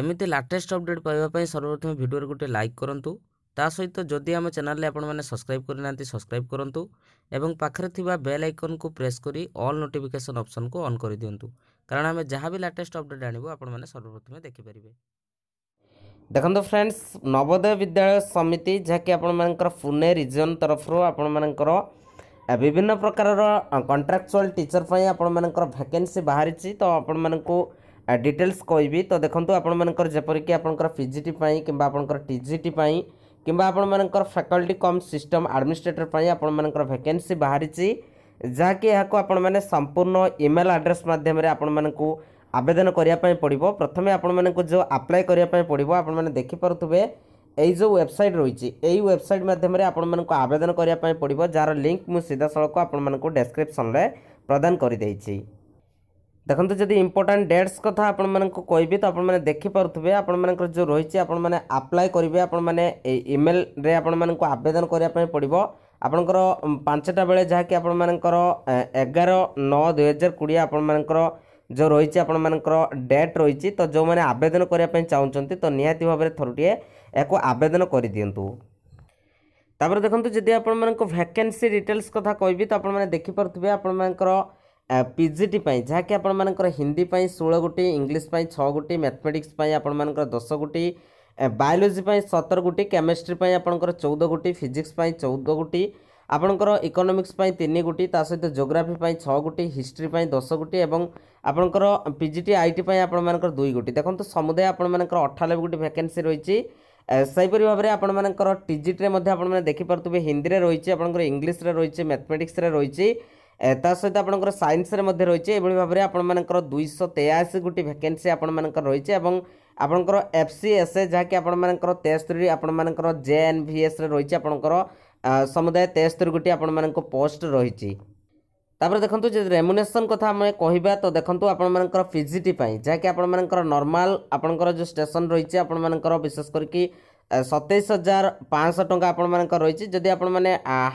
ଏମିତି latest update ପାଇବା ପାଇଁ ସର୍ବପ୍ରଥମେ ଭିଡ଼ିଓରେ ଗୋଟେ ଲାଇକ୍ କରନ୍ତୁ ତା ସହିତ ଯଦି ଆମ ଚ୍ୟାନେଲରେ ଆପଣମାନେ ସବସ୍କ୍ରାଇବ୍ କରିନାହାନ୍ତି ସବସ୍କ୍ରାଇବ୍ କରନ୍ତୁ ଏବଂ ପାଖରେ ଥିବା ବେଲ୍ ଆଇକନ୍କୁ ପ୍ରେସ୍ କରି ଅଲ୍ ନୋଟିଫିକେସନ୍ ଅପ୍ସନ୍କୁ ଅନ୍ କରିଦିଅନ୍ତୁ କାରଣ ଆମେ ଯାହା ବି ଲାଟେଷ୍ଟ ଅପଡ଼େଟ୍ ଆଣିବୁ ଆପଣମାନେ ସର୍ବପ୍ରଥମେ ଦେଖିପାରିବେ ଦେଖନ୍ତୁ ଫ୍ରେଣ୍ଡସ୍ ନବୋଦୟ ବିଦ୍ୟାଳୟ ସମିତି ଯାହାକି ଆପଣମାନଙ୍କର ପୁନେ ରିଜନ୍ ତରଫରୁ ଆପଣମାନଙ୍କର ବିଭିନ୍ନ ପ୍ରକାରର କଣ୍ଟ୍ରାକ୍ଚୁଆଲ୍ ଟିଚର୍ ପାଇଁ ଆପଣମାନଙ୍କର ଭ୍ୟାକେନ୍ସି ବାହାରିଛି ତ ଆପଣମାନଙ୍କୁ ଡିଟେଲ୍ସ କହିବି ତ ଦେଖନ୍ତୁ ଆପଣମାନଙ୍କର ଯେପରିକି ଆପଣଙ୍କର ପିଜିଟି ପାଇଁ କିମ୍ବା ଆପଣଙ୍କର ଟିଜିଟି ପାଇଁ କିମ୍ବା ଆପଣମାନଙ୍କର ଫ୍ୟାକଲ୍ଟି କମ୍ ସିଷ୍ଟମ୍ ଆଡ଼ମିନିଷ୍ଟ୍ରେଟର୍ ପାଇଁ ଆପଣମାନଙ୍କର ଭ୍ୟାକେନ୍ସି ବାହାରିଛି ଯାହାକି ଏହାକୁ ଆପଣମାନେ ସମ୍ପୂର୍ଣ୍ଣ ଇମେଲ୍ ଆଡ୍ରେସ୍ ମାଧ୍ୟମରେ ଆପଣମାନଙ୍କୁ ଆବେଦନ କରିବା ପାଇଁ ପଡ଼ିବ ପ୍ରଥମେ ଆପଣମାନଙ୍କୁ ଯେଉଁ ଆପ୍ଲାଏ କରିବା ପାଇଁ ପଡ଼ିବ ଆପଣମାନେ ଦେଖିପାରୁଥିବେ ଏଇ ଯେଉଁ ୱେବସାଇଟ୍ ରହିଛି ଏଇ ୱେବସାଇଟ୍ ମାଧ୍ୟମରେ ଆପଣମାନଙ୍କୁ ଆବେଦନ କରିବା ପାଇଁ ପଡ଼ିବ ଯାହାର ଲିଙ୍କ୍ ମୁଁ ସିଧାସଳଖ ଆପଣମାନଙ୍କୁ ଡେସ୍କ୍ରିପ୍ସନ୍ରେ ପ୍ରଦାନ କରିଦେଇଛି ଦେଖନ୍ତୁ ଯଦି ଇମ୍ପୋର୍ଟାଣ୍ଟ ଡେଟ୍ସ କଥା ଆପଣମାନଙ୍କୁ କହିବି ତ ଆପଣମାନେ ଦେଖିପାରୁଥିବେ ଆପଣମାନଙ୍କର ଯେଉଁ ରହିଛି ଆପଣମାନେ ଆପ୍ଲାଏ କରିବେ ଆପଣମାନେ ଇମେଲ୍ରେ ଆପଣମାନଙ୍କୁ ଆବେଦନ କରିବା ପାଇଁ ପଡ଼ିବ ଆପଣଙ୍କର ପାଞ୍ଚଟା ବେଳେ ଯାହାକି ଆପଣମାନଙ୍କର ଏଗାର ନଅ ଦୁଇହଜାର କୋଡ଼ିଏ ଆପଣମାନଙ୍କର ଯେଉଁ ରହିଛି ଆପଣମାନଙ୍କର ଡେଟ୍ ରହିଛି ତ ଯେଉଁମାନେ ଆବେଦନ କରିବା ପାଇଁ ଚାହୁଁଛନ୍ତି ତ ନିହାତି ଭାବରେ ଥରୁଟିଏ ଏହାକୁ ଆବେଦନ କରିଦିଅନ୍ତୁ ତାପରେ ଦେଖନ୍ତୁ ଯଦି ଆପଣମାନଙ୍କ ଭ୍ୟାକେନ୍ସି ଡିଟେଲ୍ସ କଥା କହିବି ତ ଆପଣମାନେ ଦେଖିପାରୁଥିବେ ଆପଣମାନଙ୍କର ପିଜିଟି ପାଇଁ ଯାହାକି ଆପଣମାନଙ୍କର ହିନ୍ଦୀ ପାଇଁ ଷୋହଳ ଗୋଟି ଇଂଲିଶ ପାଇଁ ଛଅ ଗୋଟି ମ୍ୟାଥମେଟିକ୍ସ ପାଇଁ ଆପଣମାନଙ୍କର ଦଶ ଗୋଟି ବାୟୋଲୋଜି ପାଇଁ ସତର ଗୋଟି କେମିଷ୍ଟ୍ରି ପାଇଁ ଆପଣଙ୍କର ଚଉଦ ଗୋଟି ଫିଜିକ୍ସ ପାଇଁ ଚଉଦ ଗୋଟି ଆପଣଙ୍କର ଇକୋନୋମିକ୍ସ ପାଇଁ ତିନି ଗୋଟି ତା ସହିତ ଜୋଗ୍ରାଫି ପାଇଁ ଛଅ ଗୋଟି ହିଷ୍ଟ୍ରି ପାଇଁ ଦଶ ଗୋଟି ଏବଂ ଆପଣଙ୍କର ପିଜିଟି ଆଇଟି ପାଇଁ ଆପଣମାନଙ୍କର ଦୁଇ ଗୋଟି ଦେଖନ୍ତୁ ସମୁଦାୟ ଆପଣମାନଙ୍କର ଅଠାନବେ ଗୋଟି ଭ୍ୟାକେନ୍ସି ରହିଛି ସେହିପରି ଭାବରେ ଆପଣମାନଙ୍କର ଟିଜିଟିରେ ମଧ୍ୟ ଆପଣମାନେ ଦେଖିପାରୁଥିବେ ହିନ୍ଦୀରେ ରହିଛି ଆପଣଙ୍କର ଇଂଲିଶରେ ରହିଛି ମ୍ୟାଥମେଟିକ୍ସରେ ରହିଛି ତା ସହିତ ଆପଣଙ୍କର ସାଇନ୍ସରେ ମଧ୍ୟ ରହିଛି ଏଭଳି ଭାବରେ ଆପଣମାନଙ୍କର ଦୁଇଶହ ତେୟାଅଶୀ ଗୋଟି ଭ୍ୟାକେନ୍ସି ଆପଣମାନଙ୍କର ରହିଛି ଏବଂ ଆପଣଙ୍କର ଏଫ୍ ସି ଏସ୍ ଏ ଯାହାକି ଆପଣମାନଙ୍କର ତେସ୍ତରୀ ଆପଣମାନଙ୍କର ଜେ ଏନ୍ ଭି ଏସ୍ରେ ରହିଛି ଆପଣଙ୍କର ସମୁଦାୟ ତେସ୍ତରୀ ଗୋଟି ଆପଣମାନଙ୍କ ପୋଷ୍ଟ ରହିଛି ତାପରେ ଦେଖନ୍ତୁ ଯଦି ରେମୁନେସନ୍ କଥା ଆମେ କହିବା ତ ଦେଖନ୍ତୁ ଆପଣମାନଙ୍କର ପିଜିଟି ପାଇଁ ଯାହାକି ଆପଣମାନଙ୍କର ନର୍ମାଲ୍ ଆପଣଙ୍କର ଯେଉଁ ଷ୍ଟେସନ୍ ରହିଛି ଆପଣମାନଙ୍କର ବିଶେଷ କରିକି ସତେଇଶ ହଜାର ପାଞ୍ଚଶହ ଟଙ୍କା ଆପଣମାନଙ୍କର ରହିଛି ଯଦି ଆପଣମାନେ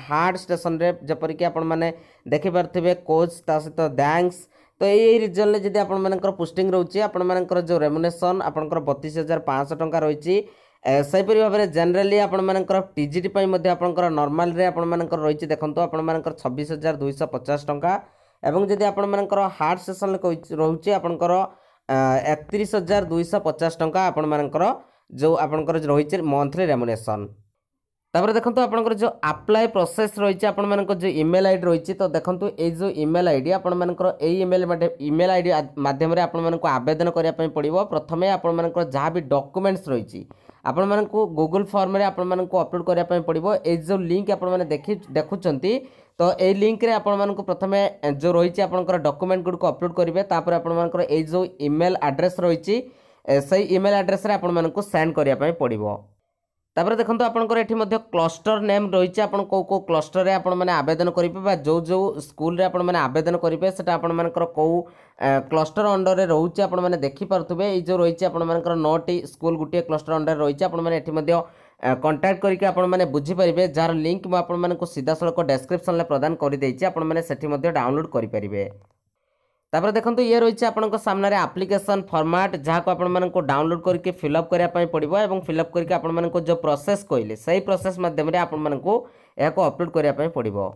ହାର୍ଡ଼ ଷ୍ଟେସନରେ ଯେପରିକି ଆପଣମାନେ ଦେଖିପାରୁଥିବେ କୋଚ୍ ତା ସହିତ ଡ୍ୟାନ୍ସ ତ ଏଇ ଏଇ ରିଜନରେ ଯଦି ଆପଣମାନଙ୍କର ପୋଷ୍ଟିଂ ରହୁଛି ଆପଣମାନଙ୍କର ଯେଉଁ ରେମୁନେସନ୍ ଆପଣଙ୍କର ବତିଶ ହଜାର ପାଞ୍ଚଶହ ଟଙ୍କା ରହିଛି ସେହିପରି ଭାବରେ ଜେନେରାଲି ଆପଣମାନଙ୍କର ଟି ଜି ଟି ପାଇଁ ମଧ୍ୟ ଆପଣଙ୍କର ନର୍ମାଲରେ ଆପଣମାନଙ୍କର ରହିଛି ଦେଖନ୍ତୁ ଆପଣମାନଙ୍କର ଛବିଶ ହଜାର ଦୁଇଶହ ପଚାଶ ଟଙ୍କା ଏବଂ ଯଦି ଆପଣମାନଙ୍କର ହାର୍ଡ଼ ସେସନ୍ରେ ରହୁଛି ଆପଣଙ୍କର ଏକତିରିଶ ହଜାର ଦୁଇଶହ ପଚାଶ ଟଙ୍କା ଆପଣମାନଙ୍କର ଯେଉଁ ଆପଣଙ୍କର ରହିଛି ମନ୍ଥଲି ରେମୁନେସନ୍ ତାପରେ ଦେଖନ୍ତୁ ଆପଣଙ୍କର ଯେଉଁ ଆପ୍ଲାଏ ପ୍ରୋସେସ୍ ରହିଛି ଆପଣମାନଙ୍କ ଯେଉଁ ଇମେଲ୍ ଆଇ ଡ଼ି ରହିଛି ତ ଦେଖନ୍ତୁ ଏଇ ଯେଉଁ ଇମେଲ୍ ଆଇ ଡ଼ି ଆପଣମାନଙ୍କର ଏଇ ଇମେଲ୍ ଇମେଲ୍ ଆଇ ଡ଼ି ମାଧ୍ୟମରେ ଆପଣମାନଙ୍କୁ ଆବେଦନ କରିବା ପାଇଁ ପଡ଼ିବ ପ୍ରଥମେ ଆପଣମାନଙ୍କର ଯାହା ବି ଡକୁମେଣ୍ଟସ୍ ରହିଛି ଆପଣମାନଙ୍କୁ ଗୁଗୁଲ୍ ଫର୍ମରେ ଆପଣମାନଙ୍କୁ ଅପଲୋଡ଼ କରିବା ପାଇଁ ପଡ଼ିବ ଏଇ ଯେଉଁ ଲିଙ୍କ୍ ଆପଣମାନେ ଦେଖି ଦେଖୁଛନ୍ତି ତ ଏଇ ଲିଙ୍କ୍ରେ ଆପଣମାନଙ୍କୁ ପ୍ରଥମେ ଯେଉଁ ରହିଛି ଆପଣଙ୍କର ଡକୁମେଣ୍ଟ ଗୁଡ଼ିକୁ ଅପଲୋଡ଼ କରିବେ ତାପରେ ଆପଣମାନଙ୍କର ଏଇ ଯେଉଁ ଇମେଲ୍ ଆଡ୍ରେସ୍ ରହିଛି ସେଇ ଇମେଲ୍ ଆଡ୍ରେସ୍ରେ ଆପଣମାନଙ୍କୁ ସେଣ୍ଡ କରିବା ପାଇଁ ପଡ଼ିବ ତାପରେ ଦେଖନ୍ତୁ ଆପଣଙ୍କର ଏଠି ମଧ୍ୟ କ୍ଲଷ୍ଟର ନେମ୍ ରହିଛି ଆପଣ କେଉଁ କେଉଁ କ୍ଲଷ୍ଟରରେ ଆପଣମାନେ ଆବେଦନ କରିବେ ବା ଯେଉଁ ଯେଉଁ ସ୍କୁଲରେ ଆପଣମାନେ ଆବେଦନ କରିବେ ସେଟା ଆପଣମାନଙ୍କର କେଉଁ କ୍ଲଷ୍ଟର ଅଣ୍ଡରରେ ରହୁଛି ଆପଣମାନେ ଦେଖିପାରୁଥିବେ ଏଇ ଯେଉଁ ରହିଛି ଆପଣମାନଙ୍କର ନଅଟି ସ୍କୁଲ ଗୋଟିଏ କ୍ଲଷ୍ଟର ଅଣ୍ଡରରେ ରହିଛି ଆପଣମାନେ ଏଠି ମଧ୍ୟ କଣ୍ଟାକ୍ଟ କରିକି ଆପଣମାନେ ବୁଝିପାରିବେ ଯାହାର ଲିଙ୍କ୍ ମୁଁ ଆପଣମାନଙ୍କୁ ସିଧାସଳଖ ଡେସ୍କ୍ରିପ୍ସନ୍ରେ ପ୍ରଦାନ କରିଦେଇଛି ଆପଣମାନେ ସେଠି ମଧ୍ୟ ଡାଉନଲୋଡ଼୍ କରିପାରିବେ तापर देखो ये रही है आपने आप्लिकेसन फर्माट जहाँ को डाउनलोड करके फिलअप करने पड़ो और फिलअप करके आपण जो प्रोसेस कहले से ही प्रोसेस मध्यम आपलोड करने पड़ो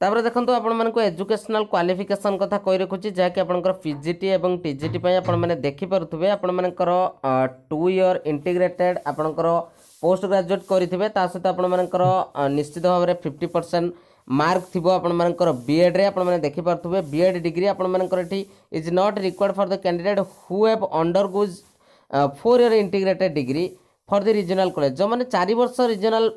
तापर देखो आपण एजुकेशनाल क्वाफिकेसन कथ कही रखुच्छे जहाँकि आपजिट और टीजिटी आपखिपे आपर टू ईयर इंटिग्रेटेड आपण पोस्ट ग्राजुएट करेंगे ता सहित आपर निश्चित भाव में फिफ्टी परसेंट मार्क थी आपर बीएड्रे आप देखिपे बीएड डिग्री आपर is not required for the candidate who have undergone four year integrated degree for the regional college जो मैंने चार वर्ष रिजनाल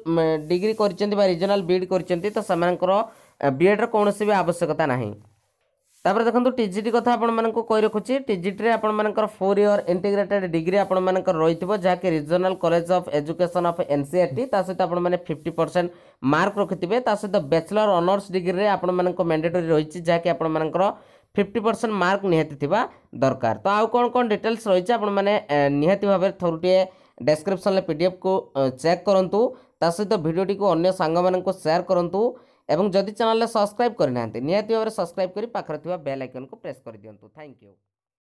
डिग्री कर रिजनाल बीड कर तो सेड्र कौन भी आवश्यकता नहीं তাপরে দেখুন টিজিটি কথা আপনার কই রাখুছি টিজিটি আপনার ফোর ইয়র ইন্টিগ্রেটেড ডিগ্রি আপনার রয়েছে যাকে regional college of education of NCERT তা সহ আপনার ফিফটি পরসেন্ট মার্ক রাখি তা সহ ব্যাচেলর অনর্স ডিগ্রি আপনার ম্যান্ডেটোরি রয়েছে যাকে আপনার ফিফটি পরসেন্ট মার্ক নিহতি থাকা দরকার তো আউ কোণ কোণ ডিটেলস রয়েছে আপনার নিহতি ভাবে থরটিয়ে ডেসক্রিপশন পিডিএফ কু চেক করতু তা সহ ভিডিওটি অন্য সাংমানক সেয়ার করতু जदि चेल सब्सक्राइब करना निहत भाव में सब्सक्राइब कर पाखे थोड़ा बेल आइकन को प्रेस कर दिंतु थैंक यू